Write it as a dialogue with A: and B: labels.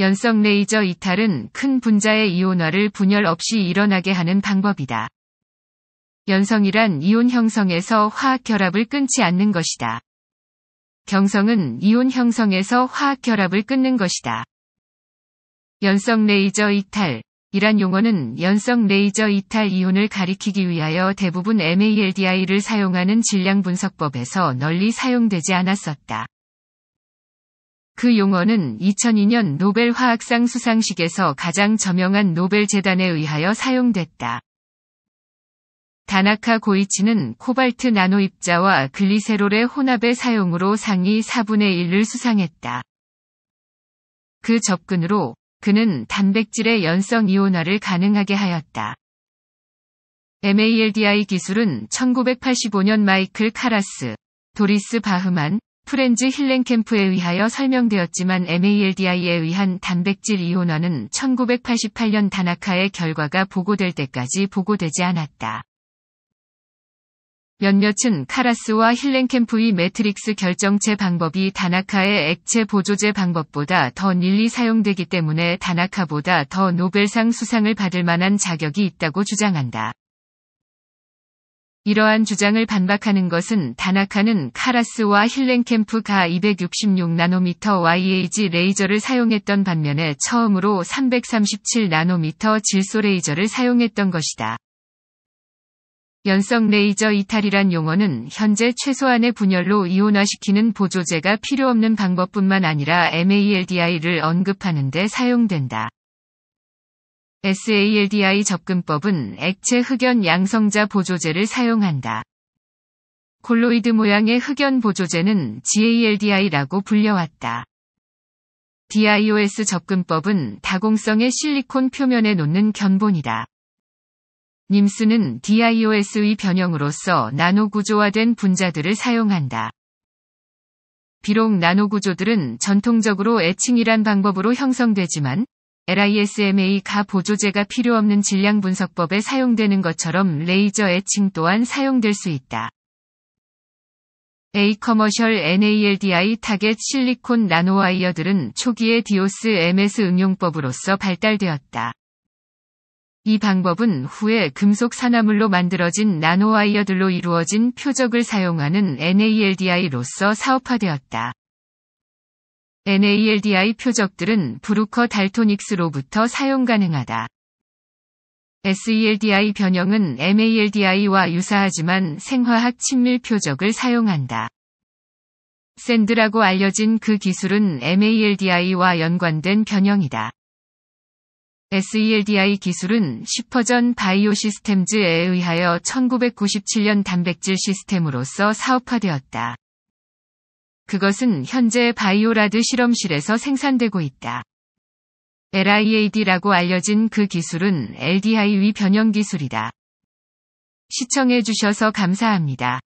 A: 연성 레이저 이탈은 큰 분자의 이온화를 분열 없이 일어나게 하는 방법이다. 연성이란 이온 형성에서 화학 결합을 끊지 않는 것이다. 경성은 이온 형성에서 화학 결합을 끊는 것이다. 연성 레이저 이탈 이란 용어는 연성 레이저 이탈 이온을 가리키기 위하여 대부분 MALDI를 사용하는 질량 분석법에서 널리 사용되지 않았었다. 그 용어는 2002년 노벨 화학상 수상식에서 가장 저명한 노벨 재단에 의하여 사용됐다. 다나카 고이치는 코발트 나노 입자와 글리세롤의 혼합의 사용으로 상위 4분의 1을 수상했다. 그 접근으로 그는 단백질의 연성 이온화를 가능하게 하였다. MALDI 기술은 1985년 마이클 카라스, 도리스 바흐만, 프렌즈 힐랭 캠프에 의하여 설명되었지만 MALDI에 의한 단백질 이온화는 1988년 다나카의 결과가 보고될 때까지 보고되지 않았다. 몇몇은 카라스와 힐랭캠프의 매트릭스 결정체 방법이 다나카의 액체 보조제 방법보다 더 닐리 사용되기 때문에 다나카보다 더 노벨상 수상을 받을 만한 자격이 있다고 주장한다. 이러한 주장을 반박하는 것은 다나카는 카라스와 힐랭캠프가 266나노미터 YAG 레이저를 사용했던 반면에 처음으로 337나노미터 질소 레이저를 사용했던 것이다. 연성 레이저 이탈이란 용어는 현재 최소한의 분열로 이온화시키는 보조제가 필요 없는 방법뿐만 아니라 MALDI를 언급하는 데 사용된다. SALDI 접근법은 액체 흑연 양성자 보조제를 사용한다. 콜로이드 모양의 흑연 보조제는 GALDI라고 불려왔다. DIOS 접근법은 다공성의 실리콘 표면에 놓는 견본이다. 님스는 DIOS의 변형으로서 나노 구조화된 분자들을 사용한다. 비록 나노 구조들은 전통적으로 애칭이란 방법으로 형성되지만 LISMA가 보조제가 필요 없는 질량 분석법에 사용되는 것처럼 레이저 애칭 또한 사용될 수 있다. A 커머셜 NALDI 타겟 실리콘 나노와이어들은 초기에 디오스 MS 응용법으로서 발달되었다. 이 방법은 후에 금속 산화물로 만들어진 나노와이어들로 이루어진 표적을 사용하는 NALDI로서 사업화되었다. NALDI 표적들은 브루커 달토닉스로부터 사용 가능하다. SELDI 변형은 MALDI와 유사하지만 생화학 친밀 표적을 사용한다. 샌드라고 알려진 그 기술은 MALDI와 연관된 변형이다. SELDI 기술은 슈퍼전 바이오 시스템즈에 의하여 1997년 단백질 시스템으로서 사업화되었다. 그것은 현재 바이오라드 실험실에서 생산되고 있다. LIAD라고 알려진 그 기술은 LDI 위 변형 기술이다. 시청해주셔서 감사합니다.